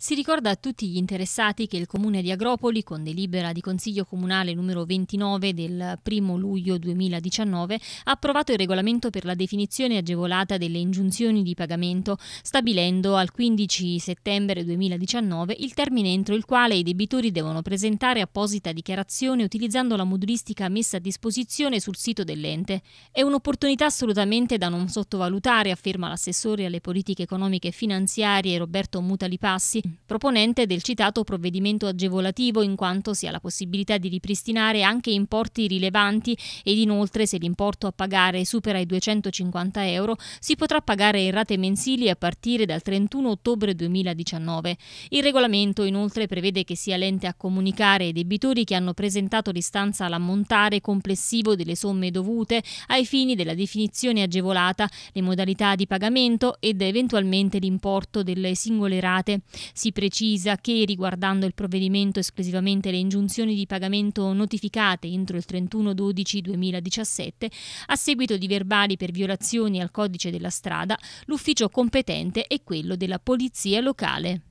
Si ricorda a tutti gli interessati che il Comune di Agropoli, con delibera di Consiglio Comunale numero 29 del 1 luglio 2019, ha approvato il regolamento per la definizione agevolata delle ingiunzioni di pagamento, stabilendo al 15 settembre 2019 il termine entro il quale i debitori devono presentare apposita dichiarazione utilizzando la modulistica messa a disposizione sul sito dell'ente. È un'opportunità assolutamente da non sottovalutare, afferma l'assessore alle politiche economiche e finanziarie Roberto Mutalipassi, proponente del citato provvedimento agevolativo in quanto si ha la possibilità di ripristinare anche importi rilevanti ed inoltre se l'importo a pagare supera i 250 euro si potrà pagare in rate mensili a partire dal 31 ottobre 2019. Il regolamento inoltre prevede che sia l'ente a comunicare ai debitori che hanno presentato l'istanza l'ammontare complessivo delle somme dovute ai fini della definizione agevolata, le modalità di pagamento ed eventualmente l'importo delle singole rate. Si precisa che, riguardando il provvedimento esclusivamente le ingiunzioni di pagamento notificate entro il 31-12-2017, a seguito di verbali per violazioni al codice della strada, l'ufficio competente è quello della polizia locale.